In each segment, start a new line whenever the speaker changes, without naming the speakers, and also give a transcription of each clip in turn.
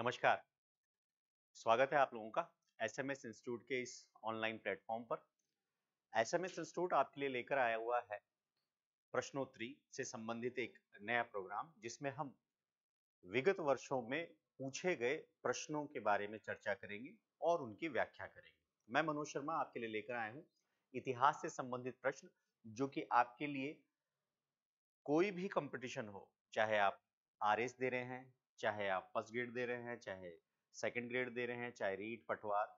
नमस्कार स्वागत है आप लोगों का एस एम एस इंस्टीट्यूट के इस ऑनलाइन प्लेटफॉर्म पर एस एम एस इंस्टीट्यूट आपके लिए लेकर आया हुआ है प्रश्नोत्तरी से संबंधित एक नया प्रोग्राम जिसमें हम विगत वर्षों में पूछे गए प्रश्नों के बारे में चर्चा करेंगे और उनकी व्याख्या करेंगे मैं मनोज शर्मा आपके लिए लेकर आया हूँ इतिहास से संबंधित प्रश्न जो कि आपके लिए कोई भी कंपटीशन हो चाहे आप आर दे रहे हैं चाहे आप फर्स्ट ग्रेड दे रहे हैं चाहे सेकेंड ग्रेड दे रहे हैं चाहे रीट पटवार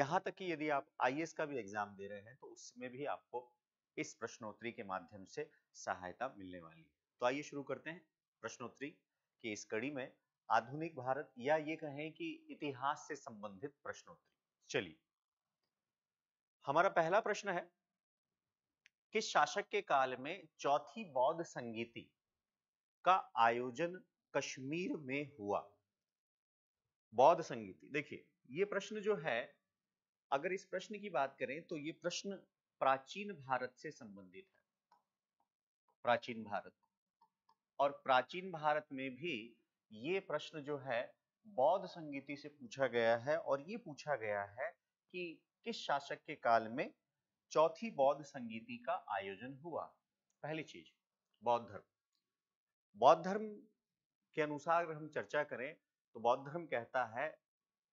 यहाँ तक कि यदि आप आई का भी एग्जाम दे रहे हैं तो उसमें भी आपको इस प्रश्नोत्तरी के माध्यम से सहायता मिलने वाली है तो आइए शुरू करते हैं प्रश्नोत्तरी की इस कड़ी में आधुनिक भारत या ये कहें कि इतिहास से संबंधित प्रश्नोत्तरी चलिए हमारा पहला प्रश्न है किस शासक के काल में चौथी बौद्ध संगीति का आयोजन कश्मीर में हुआ बौद्ध संगीति देखिए ये प्रश्न जो है अगर इस प्रश्न की बात करें तो ये प्रश्न प्राचीन भारत से संबंधित है प्राचीन भारत और प्राचीन भारत में भी ये प्रश्न जो है बौद्ध संगीति से पूछा गया है और ये पूछा गया है कि किस शासक के काल में चौथी बौद्ध संगीति का आयोजन हुआ पहली चीज बौद्ध धर्म बौद्ध धर्म के अनुसार अगर हम चर्चा करें तो बौद्ध धर्म कहता है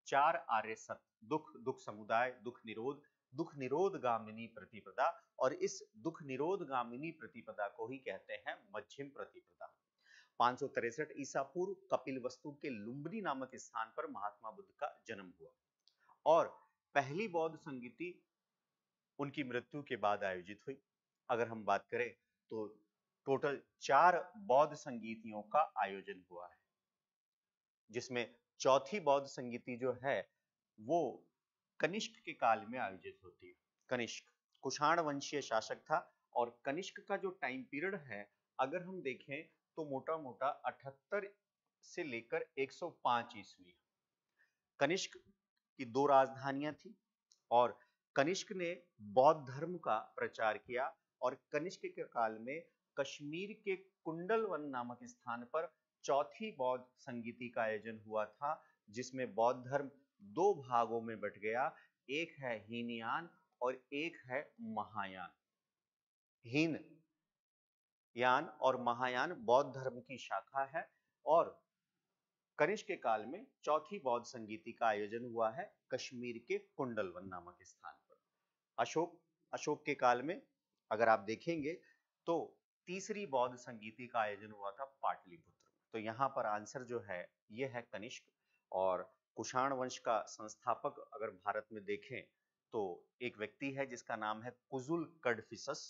चार आर्य सत्य दुख दुख समुदाय दुख निरोध दुख निरोध गामिनी प्रतिपदा और इस दुख निरोध गामिनी प्रतिपदा को ही कहते हैं मध्यम प्रतिपदा पांच ईसा पूर्व कपिल वस्तु के लुम्बनी नामक स्थान पर महात्मा बुद्ध का जन्म हुआ और पहली बौद्ध संगीति उनकी मृत्यु के बाद आयोजित हुई अगर हम बात करें तो टोटल चार बौद्ध संगीतियों का आयोजन हुआ है जिसमें चौथी बौद्ध संगीति जो है वो कनिष्क के काल में आयोजित होती है कनिष्क कुषाण वंशीय शासक था और कनिष्क का जो टाइम पीरियड है अगर हम देखें तो मोटा मोटा अठहत्तर से लेकर 105 सौ ईस्वी कनिष्क की दो राजधानियां थी और कनिष्क ने बौद्ध धर्म का प्रचार किया और कनिष्क के काल में कश्मीर के कुंडलवन नामक स्थान पर चौथी बौद्ध संगीति का आयोजन हुआ था जिसमें बौद्ध धर्म दो भागों में बट गया एक है हीनयान और एक है महायान हीन यान और महायान बौद्ध धर्म की शाखा है और कनिष्क के काल में चौथी बौद्ध संगीति का आयोजन हुआ है कश्मीर के कुंडलवन नामक स्थान पर अशोक अशोक के काल में अगर आप देखेंगे तो तीसरी बौद्ध संगीति का आयोजन हुआ था पाटलिपुत्र तो यहाँ पर आंसर जो है ये है कनिष्क और कुषाण वंश का संस्थापक अगर भारत में देखें तो एक व्यक्ति है जिसका नाम है कुजुल कडफिसस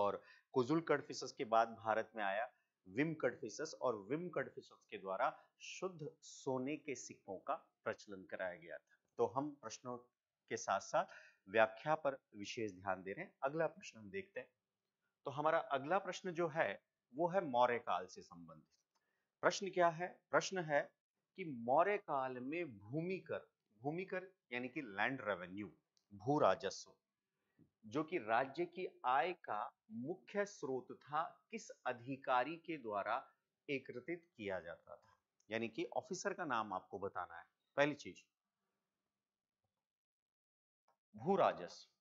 और कुजुल कडफिसस के बाद भारत में आया विम कडफिसस और विम कडफिसस के द्वारा शुद्ध सोने के सिक्कों का प्रचलन कराया गया था तो हम प्रश्नों के साथ साथ व्याख्या पर विशेष ध्यान दे रहे हैं अगला प्रश्न हम देखते हैं तो हमारा अगला प्रश्न जो है वो है मौर्य काल से संबंधित प्रश्न क्या है प्रश्न है कि मौर्य काल में भूमि कर भूमि कर यानी कि लैंड रेवेन्यू भू राजस्व जो कि राज्य की आय का मुख्य स्रोत था किस अधिकारी के द्वारा एकत्रित किया जाता था यानी कि ऑफिसर का नाम आपको बताना है पहली चीज भू राजस्व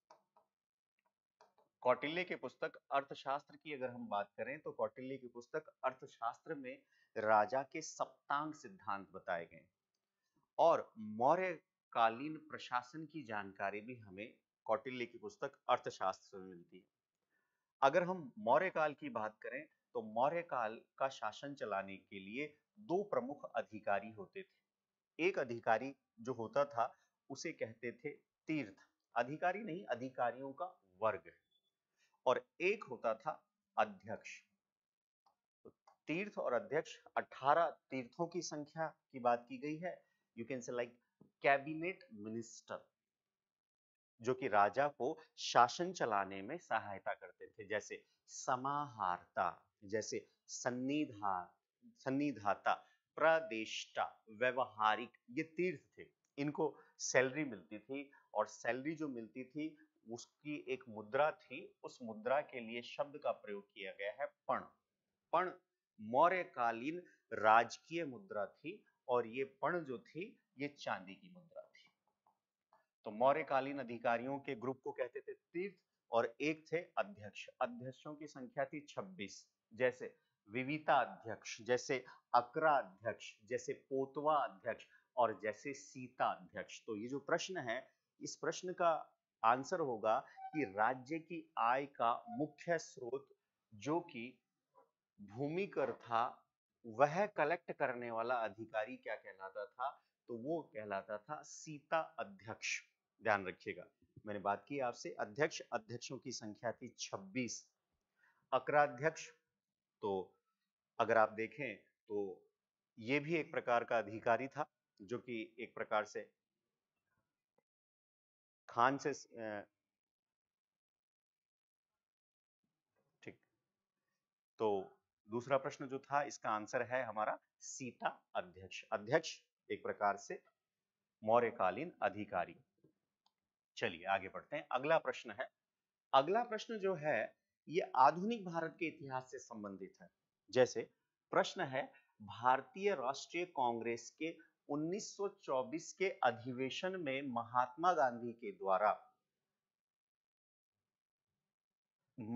कौटिल्य की पुस्तक अर्थशास्त्र की अगर हम बात करें तो कौटिल्य की पुस्तक अर्थशास्त्र में राजा के सप्तांग सिद्धांत बताए गए और मौर्य कालीन प्रशासन की जानकारी भी हमें कौटिल्य की पुस्तक अर्थशास्त्र में मिलती है अगर हम मौर्य काल की बात करें तो मौर्य काल का शासन चलाने के लिए दो प्रमुख अधिकारी होते थे एक अधिकारी जो होता था उसे कहते थे तीर्थ अधिकारी नहीं अधिकारियों का वर्ग है और एक होता था अध्यक्ष तो तीर्थ और अध्यक्ष 18 तीर्थों की संख्या की बात की गई है you can say like cabinet minister जो कि राजा को शासन चलाने में सहायता करते थे जैसे समाहारता जैसे सन्निधा सन्निधाता प्रदेष्टा व्यवहारिक ये तीर्थ थे इनको सैलरी मिलती थी और सैलरी जो मिलती थी उसकी एक मुद्रा थी उस मुद्रा के लिए शब्द का प्रयोग किया गया है पण पण मौर्यकालीन राजकीय मुद्रा थी और ये पण जो थी ये चांदी की मुद्रा थी तो मौर्यकालीन अधिकारियों के ग्रुप को कहते थे तीर्थ और एक थे अध्यक्ष अध्यक्षों की संख्या थी 26 जैसे विविता अध्यक्ष जैसे अकरा अध्यक्ष जैसे पोतवा अध्यक्ष और जैसे सीता अध्यक्ष तो ये जो प्रश्न है इस प्रश्न का आंसर होगा कि राज्य की आय का मुख्य स्रोत जो कि भूमि कर था वह कलेक्ट करने वाला अधिकारी क्या कहलाता था तो वो कहलाता था सीता अध्यक्ष ध्यान रखिएगा मैंने बात की आपसे अध्यक्ष अध्यक्षों की संख्या थी 26 अक्राध्यक्ष तो अगर आप देखें तो ये भी एक प्रकार का अधिकारी था जो कि एक प्रकार से खान से uh ठीक तो दूसरा प्रश्न जो था इसका आंसर है हमारा सीता अध्यक्ष अध्यक्ष एक प्रकार से मौर्यकालीन अधिकारी चलिए आगे बढ़ते हैं अगला प्रश्न है अगला प्रश्न जो है ये आधुनिक भारत के इतिहास से संबंधित है जैसे प्रश्न है भारतीय राष्ट्रीय कांग्रेस के 1924 के अधिवेशन में महात्मा गांधी के द्वारा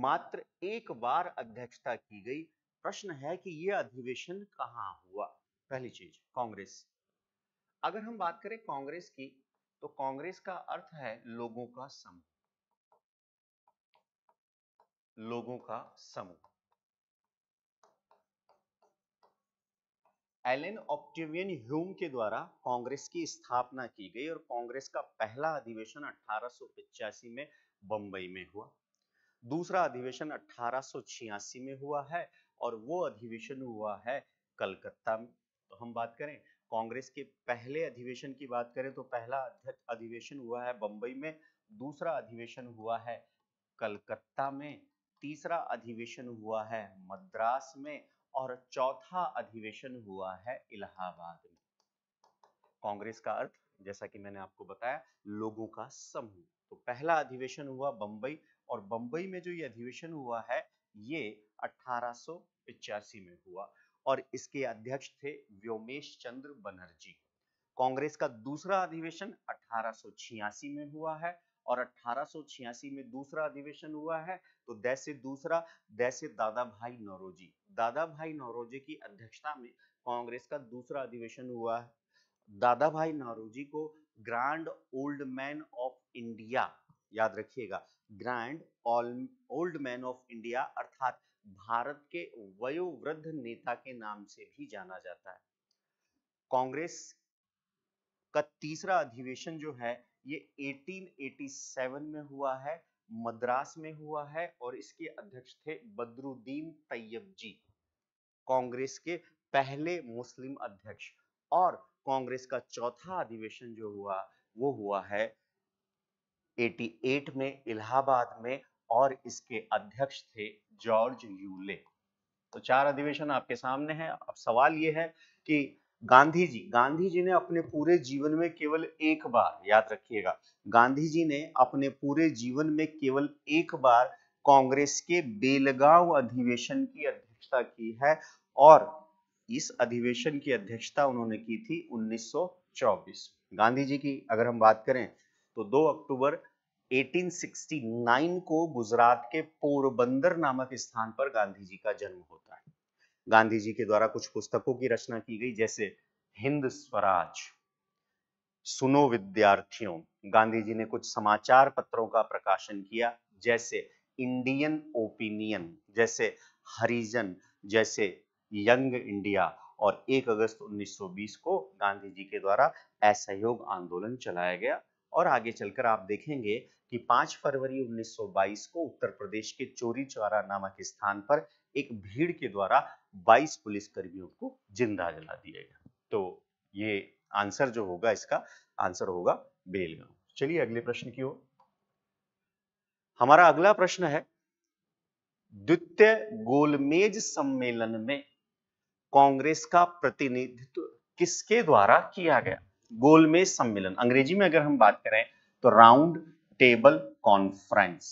मात्र एक बार अध्यक्षता की गई प्रश्न है कि यह अधिवेशन कहा हुआ पहली चीज कांग्रेस अगर हम बात करें कांग्रेस की तो कांग्रेस का अर्थ है लोगों का समूह लोगों का समूह एलन ऑप्टिवियन ह्यूम के द्वारा कांग्रेस की स्थापना की गई और कांग्रेस का पहला अधिवेशन अठारह में बंबई में हुआ दूसरा अधिवेशन अठारह में हुआ है और वो अधिवेशन हुआ है कलकत्ता में तो हम बात करें कांग्रेस के पहले अधिवेशन की बात करें तो पहला अधिवेशन हुआ है बंबई में दूसरा अधिवेशन हुआ है कलकत्ता में तीसरा अधिवेशन हुआ है मद्रास में और चौथा अधिवेशन हुआ है इलाहाबाद में कांग्रेस का अर्थ जैसा कि मैंने आपको बताया लोगों का समूह तो पहला अधिवेशन हुआ बंबई और बंबई में जो ये अधिवेशन हुआ है ये अठारह में हुआ और इसके अध्यक्ष थे व्योमेश चंद्र बनर्जी कांग्रेस का दूसरा अधिवेशन अठारह में हुआ है और अठारह में दूसरा अधिवेशन हुआ है तो दैसे दूसरा दैसे दादा भाई नौरोजी दादा भाई नौरोजी की अध्यक्षता में कांग्रेस का दूसरा अधिवेशन हुआ है दादा भाई नौरोजी को grand old man of India याद रखिएगा grand old man of India अर्थात भारत के वयोवृद्ध नेता के नाम से भी जाना जाता है कांग्रेस का तीसरा अधिवेशन जो है ये 1887 में हुआ है मद्रास में हुआ है और इसके अध्यक्ष थे बद्रुद्दीन तैयब जी कांग्रेस के पहले मुस्लिम अध्यक्ष और कांग्रेस का चौथा अधिवेशन जो हुआ वो हुआ है 88 में इलाहाबाद में और इसके अध्यक्ष थे जॉर्ज यूले तो चार अधिवेशन आपके सामने हैं अब सवाल ये है कि गांधी जी गांधी जी ने अपने पूरे जीवन में केवल एक बार याद रखिएगा गांधी जी ने अपने पूरे जीवन में केवल एक बार कांग्रेस के बेलगांव अधिवेशन की अध्यक्षता की है और इस अधिवेशन की अध्यक्षता उन्होंने की थी 1924 गांधी जी की अगर हम बात करें तो 2 अक्टूबर 1869 को गुजरात के पोरबंदर नामक स्थान पर गांधी जी का जन्म होता है गांधी जी के द्वारा कुछ पुस्तकों की रचना की गई जैसे हिंद स्वराज सुनो विद्यार्थियों गांधी जी ने कुछ समाचार पत्रों का प्रकाशन किया जैसे इंडियन ओपिनियन जैसे हरिजन जैसे यंग इंडिया और 1 अगस्त 1920 को गांधी जी के द्वारा असहयोग आंदोलन चलाया गया और आगे चलकर आप देखेंगे कि 5 फरवरी 1922 को उत्तर प्रदेश के चोरी चौरा नामक स्थान पर एक भीड़ के द्वारा 22 पुलिसकर्मियों को जिंदा जला दिया गया तो ये आंसर जो होगा इसका आंसर होगा बेलगांव चलिए अगले प्रश्न की ओर हमारा अगला प्रश्न है द्वितीय गोलमेज सम्मेलन में कांग्रेस का प्रतिनिधित्व किसके द्वारा किया गया गोलमेज सम्मेलन अंग्रेजी में अगर हम बात करें तो round table conference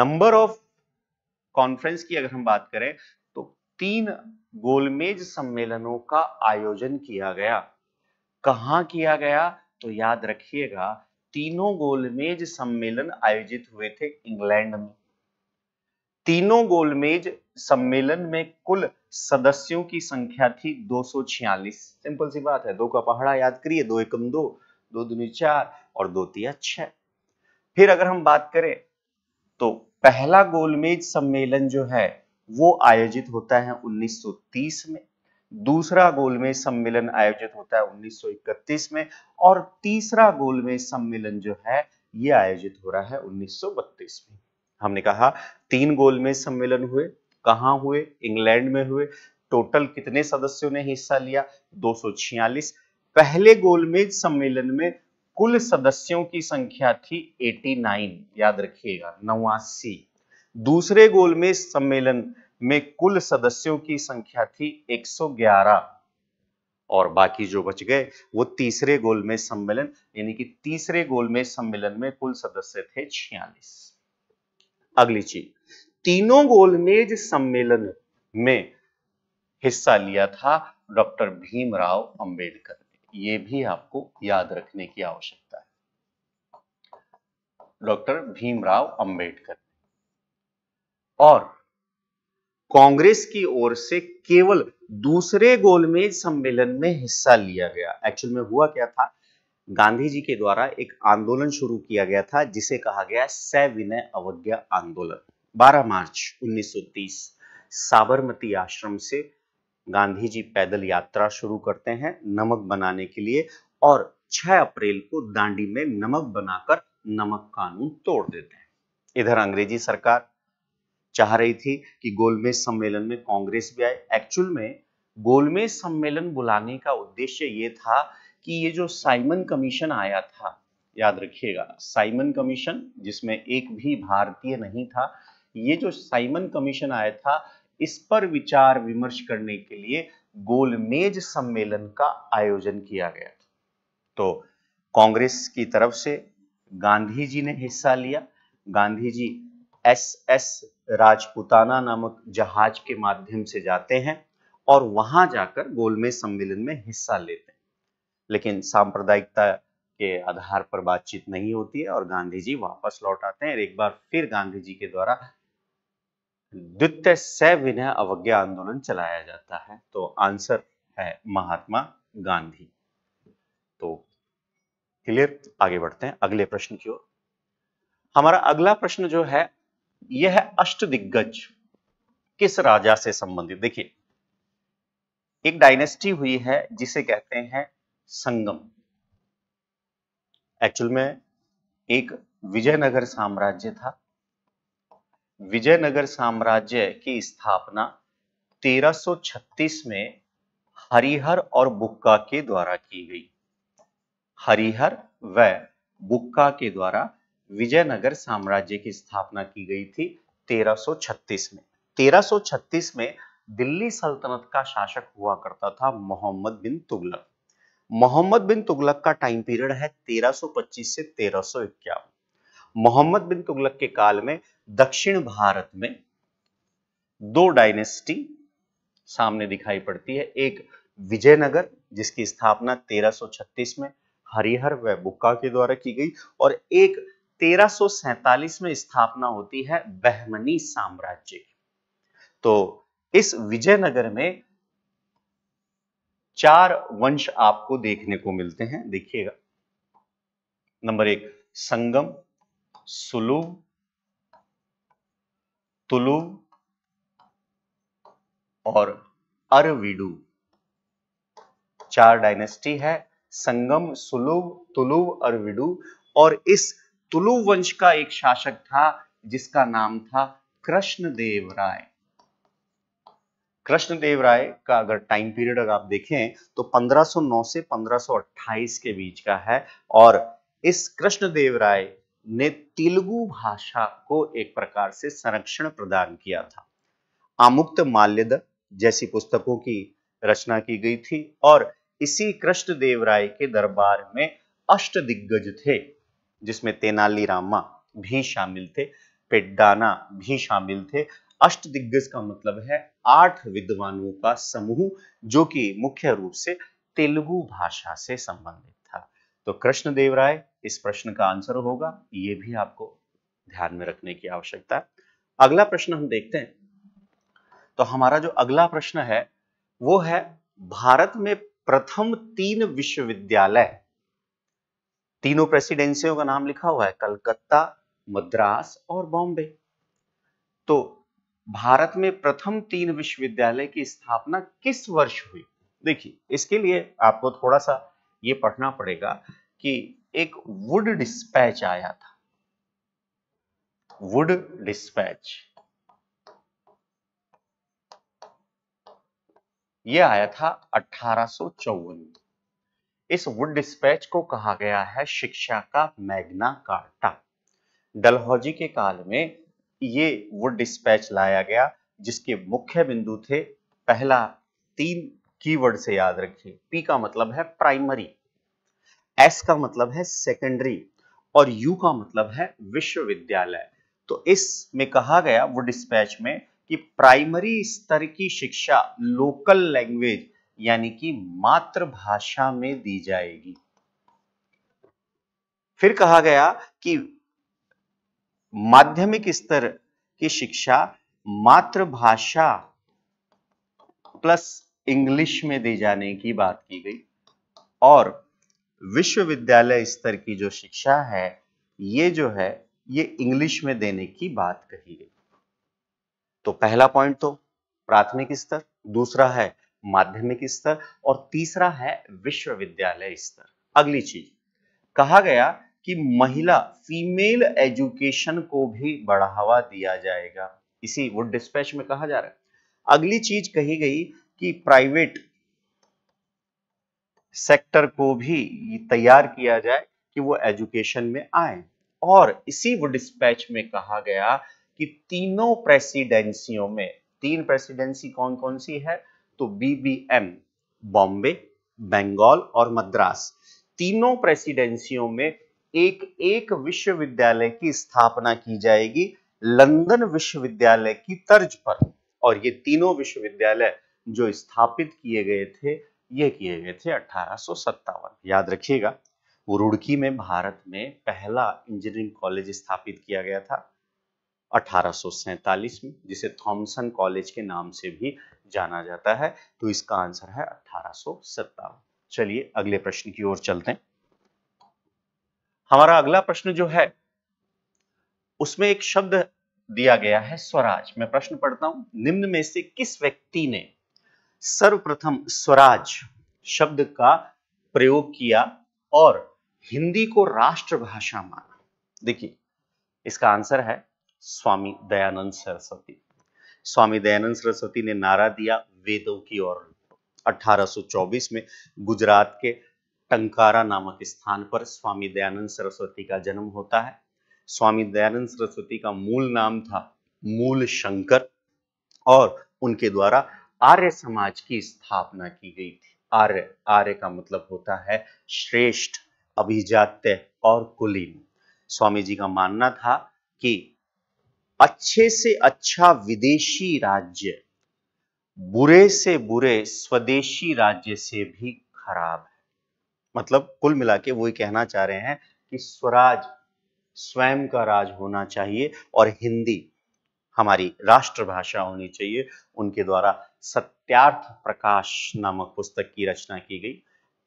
number of conference की अगर हम बात करें तो तीन गोलमेज सम्मेलनों का आयोजन किया गया कहा किया गया तो याद रखिएगा तीनों गोलमेज सम्मेलन आयोजित हुए थे इंग्लैंड में तीनों गोलमेज सम्मेलन में कुल सदस्यों की संख्या थी 246 सिंपल सी बात है दो का पहाड़ा याद करिए दो एकम दो दो दुनिया चार और दो तीन छह फिर अगर हम बात करें तो पहला गोलमेज सम्मेलन जो है वो आयोजित होता है 1930 में दूसरा गोलमेज सम्मेलन आयोजित होता है 1931 में और तीसरा गोलमेज सम्मेलन जो है ये आयोजित हो रहा है 1932 में हमने कहा तीन गोलमेज सम्मेलन हुए कहा हुए इंग्लैंड में हुए टोटल कितने सदस्यों ने हिस्सा लिया दो पहले गोलमेज सम्मेलन में कुल सदस्यों की संख्या थी 89 याद रखिएगा नवासी दूसरे गोल में सम्मेलन में कुल सदस्यों की संख्या थी 111 और बाकी जो बच गए वो तीसरे गोल में सम्मेलन यानी कि तीसरे गोल में सम्मेलन में कुल सदस्य थे 46 अगली चीज तीनों गोलमेज सम्मेलन में हिस्सा लिया था डॉक्टर भीमराव अंबेडकर ये भी आपको याद रखने की आवश्यकता है डॉक्टर भीमराव अंबेडकर और कांग्रेस की ओर से केवल दूसरे गोलमेज सम्मेलन में हिस्सा लिया गया एक्चुअल में हुआ क्या था गांधी जी के द्वारा एक आंदोलन शुरू किया गया था जिसे कहा गया सविनय अवज्ञा आंदोलन 12 मार्च 1930 साबरमती आश्रम से गांधी जी पैदल यात्रा शुरू करते हैं नमक बनाने के लिए और 6 अप्रैल को दांडी में नमक बनाकर नमक कानून तोड़ देते हैं इधर अंग्रेजी सरकार चाह रही थी कि गोलमेज सम्मेलन में कांग्रेस भी आए एक्चुअल में गोलमेज सम्मेलन बुलाने का उद्देश्य ये था कि ये जो साइमन कमीशन आया था याद रखिएगा साइमन कमीशन जिसमें एक भी भारतीय नहीं था ये जो साइमन कमीशन आया था इस पर विचार विमर्श करने के लिए गोलमेज सम्मेलन का आयोजन किया गया तो कांग्रेस की तरफ से गांधी जी ने हिस्सा लिया गांधी जी एस एस राजपुताना नामक जहाज के माध्यम से जाते हैं और वहां जाकर गोलमेज सम्मेलन में हिस्सा लेते हैं लेकिन सांप्रदायिकता के आधार पर बातचीत नहीं होती है और गांधी जी वापस लौट आते हैं एक बार फिर गांधी जी के द्वारा द्वितीय सविनय अवज्ञा आंदोलन चलाया जाता है तो आंसर है महात्मा गांधी तो क्लियर आगे बढ़ते हैं अगले प्रश्न की ओर हमारा अगला प्रश्न जो है यह है अष्ट दिग्गज किस राजा से संबंधित देखिए एक डायनेस्टी हुई है जिसे कहते हैं संगम एक्चुअल में एक विजयनगर साम्राज्य था विजयनगर साम्राज्य की स्थापना 1336 में हरिहर और बुक्का के द्वारा की गई हरिहर व बुक्का के द्वारा विजयनगर साम्राज्य की स्थापना की गई थी 1336 में 1336 में दिल्ली सल्तनत का शासक हुआ करता था मोहम्मद बिन तुगलक मोहम्मद बिन तुगलक का टाइम पीरियड है 1325 से 1351 मोहम्मद बिन तुगलक के काल में दक्षिण भारत में दो डायनेस्टी सामने दिखाई पड़ती है एक विजयनगर जिसकी स्थापना 1336 में हरिहर व बुक्का के द्वारा की गई और एक 1347 में स्थापना होती है बहमनी साम्राज्य की तो इस विजयनगर में चार वंश आपको देखने को मिलते हैं देखिएगा नंबर एक संगम सुलू तुलु और अरविडु चार डायनेस्टी है संगम सुलु तुलुव अरविडु और इस तुलु वंश का एक शासक था जिसका नाम था कृष्णदेव राय कृष्णदेव राय का अगर टाइम पीरियड अगर आप देखें तो 1509 से 1528 के बीच का है और इस कृष्णदेव राय ने तेलुगु भाषा को एक प्रकार से संरक्षण प्रदान किया था आमुक्त माल्यद जैसी पुस्तकों की रचना की गई थी और इसी कृष्ण देव राय के दरबार में अष्ट दिग्गज थे जिसमें तेनाली रामा भी शामिल थे पेड्डाना भी शामिल थे अष्ट दिग्गज का मतलब है आठ विद्वानों का समूह जो कि मुख्य रूप से तेलुगु भाषा से संबंधित तो कृष्णदेव राय इस प्रश्न का आंसर होगा ये भी आपको ध्यान में रखने की आवश्यकता है अगला प्रश्न हम देखते हैं तो हमारा जो अगला प्रश्न है वो है भारत में प्रथम तीन विश्वविद्यालय तीनों प्रेसिडेंसियों का नाम लिखा हुआ है कलकत्ता मद्रास और बॉम्बे तो भारत में प्रथम तीन विश्वविद्यालय की स्थापना किस वर्ष हुई देखिए इसके लिए आपको थोड़ा सा ये पढ़ना पड़ेगा कि एक वुड डिस्पैच आया था वुड डिस्पैच ये आया था अठारह इस वुड डिस्पैच को कहा गया है शिक्षा का मैग्ना कार्टा डलहौजी के काल में ये वुड डिस्पैच लाया गया जिसके मुख्य बिंदु थे पहला तीन कीवर्ड से याद रखिए पी का मतलब है प्राइमरी एस का मतलब है सेकेंडरी और यू का मतलब है विश्वविद्यालय तो इसमें कहा गया वो डिस्पैच में कि प्राइमरी स्तर की शिक्षा लोकल लैंग्वेज यानी कि मातृभाषा में दी जाएगी फिर कहा गया कि माध्यमिक स्तर की शिक्षा मातृभाषा प्लस इंग्लिश में दी जाने की बात की गई और विश्वविद्यालय स्तर की जो शिक्षा है ये जो है ये इंग्लिश में देने की बात कही गई तो पहला पॉइंट तो प्राथमिक स्तर दूसरा है माध्यमिक स्तर और तीसरा है विश्वविद्यालय स्तर अगली चीज कहा गया कि महिला फीमेल एजुकेशन को भी बढ़ावा दिया जाएगा इसी वो डिस्पैच में कहा जा रहा है अगली चीज कही गई कि प्राइवेट सेक्टर को भी तैयार किया जाए कि वो एजुकेशन में आए और इसी वो डिस्पैच में कहा गया कि तीनों प्रेसिडेंसियों में तीन प्रेसिडेंसी कौन कौन सी है तो बीबीएम बॉम्बे बंगाल और मद्रास तीनों प्रेसिडेंसियों में एक एक विश्वविद्यालय की स्थापना की जाएगी लंदन विश्वविद्यालय की तर्ज पर और ये तीनों विश्वविद्यालय जो स्थापित किए गए थे ये किए गए थे अठारह याद रखिएगा रुड़की में भारत में पहला इंजीनियरिंग कॉलेज स्थापित किया गया था अठारह में जिसे थॉमसन कॉलेज के नाम से भी जाना जाता है तो इसका आंसर है अठारह चलिए अगले प्रश्न की ओर चलते हैं हमारा अगला प्रश्न जो है उसमें एक शब्द दिया गया है स्वराज मैं प्रश्न पढ़ता हूं निम्न में से किस व्यक्ति ने सर्वप्रथम स्वराज शब्द का प्रयोग किया और हिंदी को राष्ट्रभाषा माना देखिए इसका आंसर है स्वामी दयानंद सरस्वती स्वामी दयानंद सरस्वती ने नारा दिया वेदों की ओर 1824 में गुजरात के टंकारा नामक स्थान पर स्वामी दयानंद सरस्वती का जन्म होता है स्वामी दयानंद सरस्वती का मूल नाम था मूल शंकर और उनके द्वारा आर्य समाज की स्थापना की गई थी आर्य आर्य का मतलब होता है श्रेष्ठ अभिजात्य और कुलीन स्वामी जी का मानना था कि अच्छे से अच्छा विदेशी राज्य बुरे से बुरे स्वदेशी राज्य से भी खराब है मतलब कुल मिला के वो कहना चाह रहे हैं कि स्वराज स्वयं का राज होना चाहिए और हिंदी हमारी राष्ट्रभाषा होनी चाहिए उनके द्वारा सत्यार्थ प्रकाश नामक पुस्तक की रचना की गई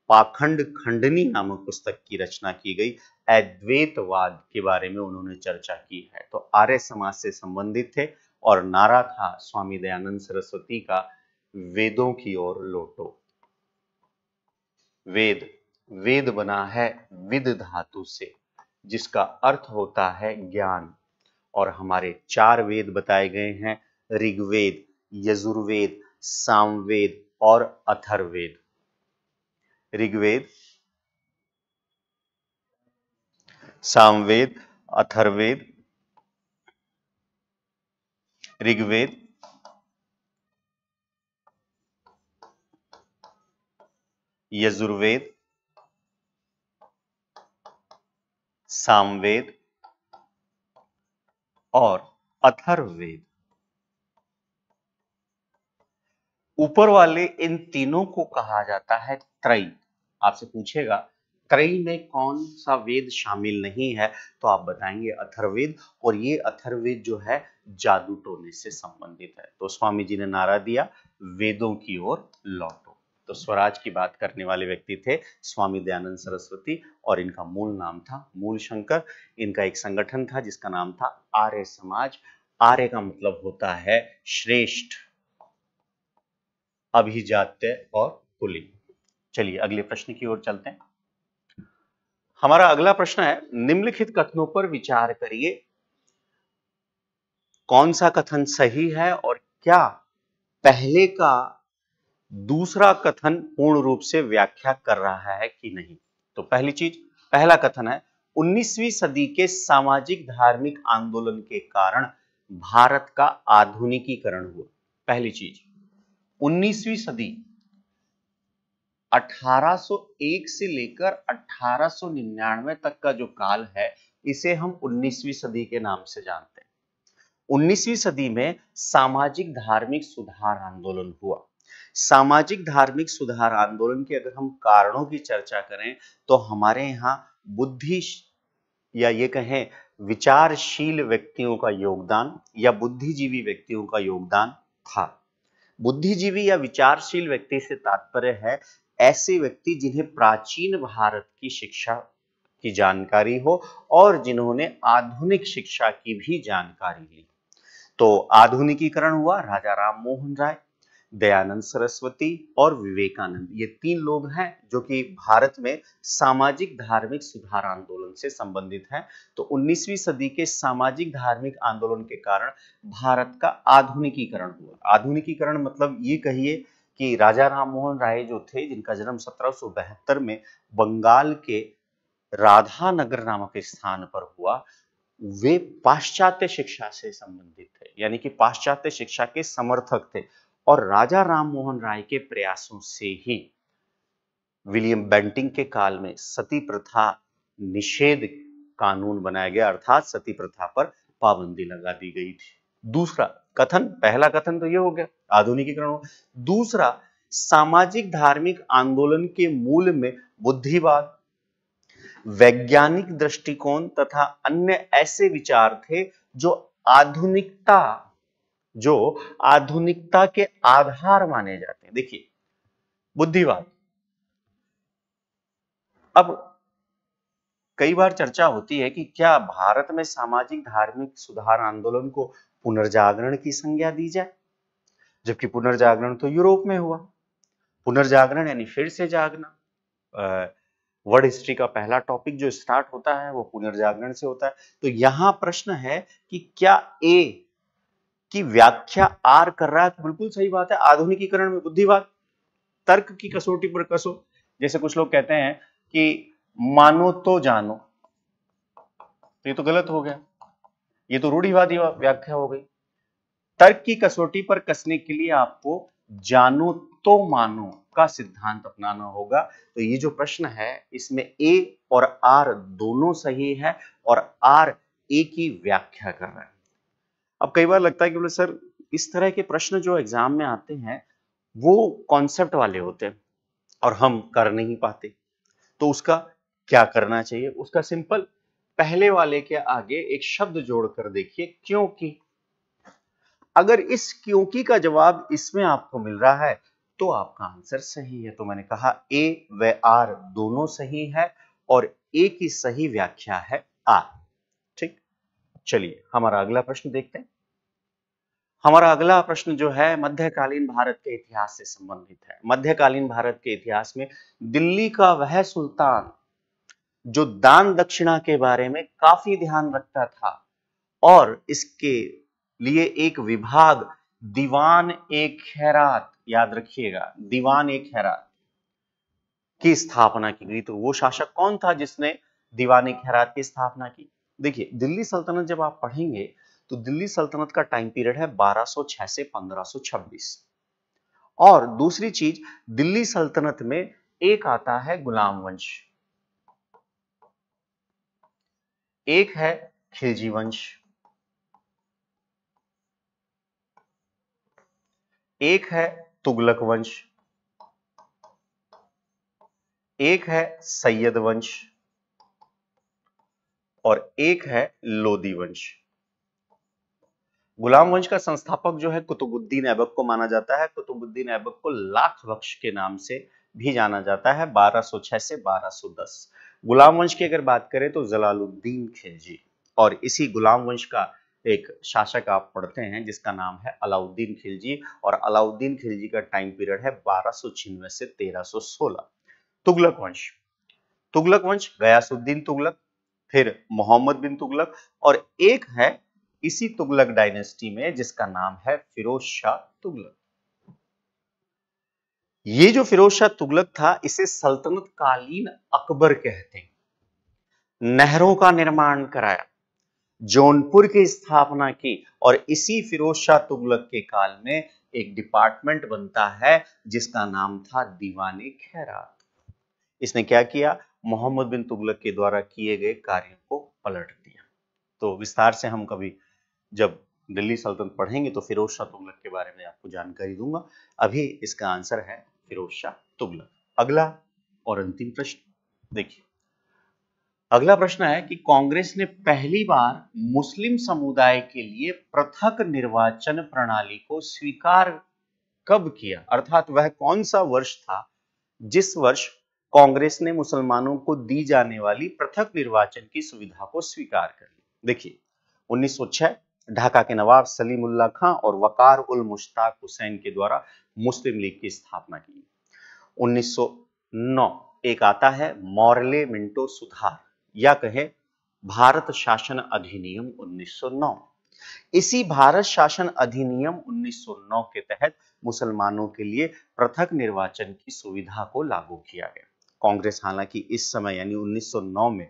पाखंड खंडनी नामक पुस्तक की रचना की गई अद्वैतवाद के बारे में उन्होंने चर्चा की है तो आर्य समाज से संबंधित थे और नारा था स्वामी दयानंद सरस्वती का वेदों की ओर लोटो वेद वेद बना है विद धातु से जिसका अर्थ होता है ज्ञान और हमारे चार वेद बताए गए हैं ऋग्वेद यजुर्वेद सामवेद और अथर्वेद ऋग्वेद सामवेद अथर्वेद ऋग्वेद यजुर्वेद सामवेद और अथर्वेद ऊपर वाले इन तीनों को कहा जाता है त्रय आपसे पूछेगा त्रय में कौन सा वेद शामिल नहीं है तो आप बताएंगे अथर्वेद और ये अथर्वेद जो है जादू टोने से संबंधित है तो स्वामी जी ने नारा दिया वेदों की ओर लौटो तो स्वराज की बात करने वाले व्यक्ति थे स्वामी दयानंद सरस्वती और इनका मूल नाम था मूल शंकर इनका एक संगठन था जिसका नाम था आर्य समाज आर्य का मतलब होता है श्रेष्ठ अभिजात्य और कुली चलिए अगले प्रश्न की ओर चलते हैं हमारा अगला प्रश्न है निम्नलिखित कथनों पर विचार करिए कौन सा कथन सही है और क्या पहले का दूसरा कथन पूर्ण रूप से व्याख्या कर रहा है कि नहीं तो पहली चीज पहला कथन है 19वीं सदी के सामाजिक धार्मिक आंदोलन के कारण भारत का आधुनिकीकरण हुआ पहली चीज 19वीं सदी 1801 से लेकर 1899 तक का जो काल है इसे हम 19वीं सदी के नाम से जानते हैं 19वीं सदी में सामाजिक धार्मिक सुधार आंदोलन हुआ सामाजिक धार्मिक सुधार आंदोलन के अगर हम कारणों की चर्चा करें तो हमारे यहाँ बुद्धि या ये कहें विचारशील व्यक्तियों का योगदान या बुद्धिजीवी व्यक्तियों का योगदान था बुद्धिजीवी या विचारशील व्यक्ति से तात्पर्य है ऐसे व्यक्ति जिन्हें प्राचीन भारत की शिक्षा की जानकारी हो और जिन्होंने आधुनिक शिक्षा की भी जानकारी ली तो आधुनिकीकरण हुआ राजा राम मोहन राय दयानंद सरस्वती और विवेकानंद ये तीन लोग हैं जो कि भारत में सामाजिक धार्मिक सुधार आंदोलन से संबंधित हैं तो 19वीं सदी के सामाजिक धार्मिक आंदोलन के कारण भारत का आधुनिकीकरण हुआ आधुनिकीकरण मतलब ये कहिए कि राजा राम मोहन राय जो थे जिनका जन्म सत्रह में बंगाल के राधा नगर नामक स्थान पर हुआ वे पाश्चात्य शिक्षा से संबंधित थे यानी कि पाश्चात्य शिक्षा के समर्थक थे और राजा राम मोहन राय के प्रयासों से ही विलियम बेंटिंग के काल में सती प्रथा निषेध कानून बनाया गया अर्थात सती प्रथा पर पाबंदी लगा दी गई थी दूसरा कथन पहला कथन तो यह हो गया आधुनिकीकरण दूसरा सामाजिक धार्मिक आंदोलन के मूल में बुद्धिवाद वैज्ञानिक दृष्टिकोण तथा अन्य ऐसे विचार थे जो आधुनिकता जो आधुनिकता के आधार माने जाते हैं देखिए बुद्धिवाद अब कई बार चर्चा होती है कि क्या भारत में सामाजिक धार्मिक सुधार आंदोलन को पुनर्जागरण की संज्ञा दी जाए जबकि पुनर्जागरण तो यूरोप में हुआ पुनर्जागरण यानी फिर से जागना वर्ल्ड हिस्ट्री का पहला टॉपिक जो स्टार्ट होता है वो पुनर्जागरण से होता है तो यहां प्रश्न है कि क्या ए की व्याख्या आर कर रहा है तो बिल्कुल सही बात है आधुनिकीकरण में बुद्धिवाद तर्क की कसौटी पर कसो जैसे कुछ लोग कहते हैं कि मानो तो जानो तो ये तो गलत हो गया ये तो रूढ़ीवादी व्याख्या हो गई तर्क की कसौटी पर कसने के लिए आपको जानो तो मानो का सिद्धांत अपनाना होगा तो ये जो प्रश्न है इसमें ए और आर दोनों सही है और आर ए की व्याख्या कर रहा है अब कई बार लगता है कि बोले सर इस तरह के प्रश्न जो एग्जाम में आते हैं वो कॉन्सेप्ट वाले होते हैं और हम कर नहीं पाते तो उसका क्या करना चाहिए उसका सिंपल पहले वाले के आगे एक शब्द जोड़कर देखिए क्योंकि अगर इस क्योंकि का जवाब इसमें आपको मिल रहा है तो आपका आंसर सही है तो मैंने कहा ए व आर दोनों सही है और ए की सही व्याख्या है आर चलिए हमारा अगला प्रश्न देखते हैं हमारा अगला प्रश्न जो है मध्यकालीन भारत के इतिहास से संबंधित है मध्यकालीन भारत के इतिहास में दिल्ली का वह सुल्तान जो दान दक्षिणा के बारे में काफी ध्यान रखता था और इसके लिए एक विभाग दीवान एक खैरात याद रखिएगा दीवान एक खैरात की स्थापना की गई तो वो शासक कौन था जिसने दीवान एक खैरात की स्थापना की देखिए दिल्ली सल्तनत जब आप पढ़ेंगे तो दिल्ली सल्तनत का टाइम पीरियड है 1206 से 1526 और दूसरी चीज दिल्ली सल्तनत में एक आता है गुलाम वंश एक है खिलजी वंश एक है तुगलक वंश एक है सैयद वंश और एक है लोदी वंश गुलाम वंश का संस्थापक जो है कुतुबुद्दीन ऐबक को माना जाता है कुतुबुद्दीन ऐबक को लाख वक्ष के नाम से भी जाना जाता है 1206 से 1210 गुलाम वंश की अगर बात करें तो जलालुद्दीन खिलजी और इसी गुलाम वंश का एक शासक आप पढ़ते हैं जिसका नाम है अलाउद्दीन खिलजी और अलाउद्दीन खिलजी का टाइम पीरियड है बारह से तेरह तुगलक वंश तुगलक वंश गयासुद्दीन तुगलक फिर मोहम्मद बिन तुगलक और एक है इसी तुगलक डायनेस्टी में जिसका नाम है फिरोज शाह तुगलक ये जो फिरोज शाह तुगलक था इसे सल्तनत कालीन अकबर कहते हैं नहरों का निर्माण कराया जौनपुर की स्थापना की और इसी फिरोज शाह तुगलक के काल में एक डिपार्टमेंट बनता है जिसका नाम था दीवानी खैरात इसने क्या किया मोहम्मद बिन तुगलक के द्वारा किए गए कार्य को पलट दिया तो विस्तार से हम कभी जब दिल्ली सल्तनत पढ़ेंगे तो फिरोज शाह तुगलक के बारे में आपको जानकारी दूंगा अभी इसका आंसर है फिरोज शाह तुगलक अगला और अंतिम प्रश्न देखिए अगला प्रश्न है कि कांग्रेस ने पहली बार मुस्लिम समुदाय के लिए पृथक निर्वाचन प्रणाली को स्वीकार कब किया अर्थात वह कौन सा वर्ष था जिस वर्ष कांग्रेस ने मुसलमानों को दी जाने वाली पृथक निर्वाचन की सुविधा को स्वीकार कर लिया देखिए 1906 ढाका के नवाब सलीमुल्ला खां और वकार उल मुश्ताक हुसैन के द्वारा मुस्लिम लीग की स्थापना की 1909 एक आता है मॉरले मिंटो सुधार या कहे भारत शासन अधिनियम 1909 इसी भारत शासन अधिनियम 1909 के तहत मुसलमानों के लिए पृथक निर्वाचन की सुविधा को लागू किया गया कांग्रेस हालांकि इस समय यानी 1909 में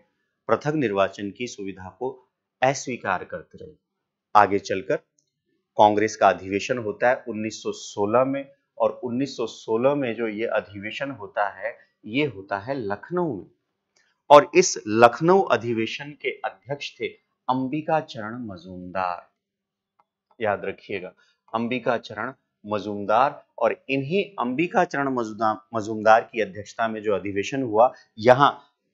पृथक निर्वाचन की सुविधा को अस्वीकार करती रही आगे चलकर कांग्रेस का अधिवेशन होता है 1916 में और 1916 में जो ये अधिवेशन होता है ये होता है लखनऊ में और इस लखनऊ अधिवेशन के अध्यक्ष थे अंबिका चरण मजूमदार याद रखिएगा अंबिका चरण मजूमदार और इन्हीं अंबिका चरण मजूमदार की अध्यक्षता में जो अधिवेशन हुआ यहाँ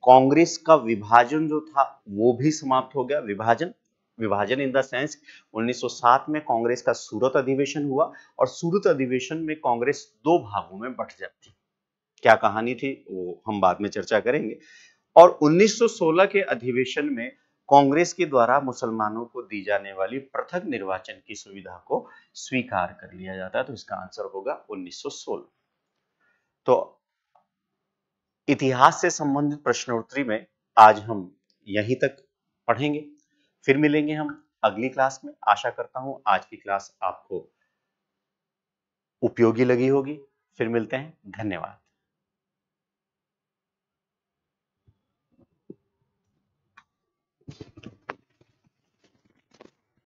कांग्रेस का विभाजन जो था वो भी समाप्त हो गया विभाजन विभाजन इन द सेंस 1907 में कांग्रेस का सूरत अधिवेशन हुआ और सूरत अधिवेशन में कांग्रेस दो भागों में बट जाती क्या कहानी थी वो हम बाद में चर्चा करेंगे और 1916 के अधिवेशन में कांग्रेस के द्वारा मुसलमानों को दी जाने वाली पृथक निर्वाचन की सुविधा को स्वीकार कर लिया जाता है तो इसका आंसर होगा 1916 तो इतिहास से संबंधित प्रश्नोत्तरी में आज हम यहीं तक पढ़ेंगे फिर मिलेंगे हम अगली क्लास में आशा करता हूं आज की क्लास आपको उपयोगी लगी होगी फिर मिलते हैं धन्यवाद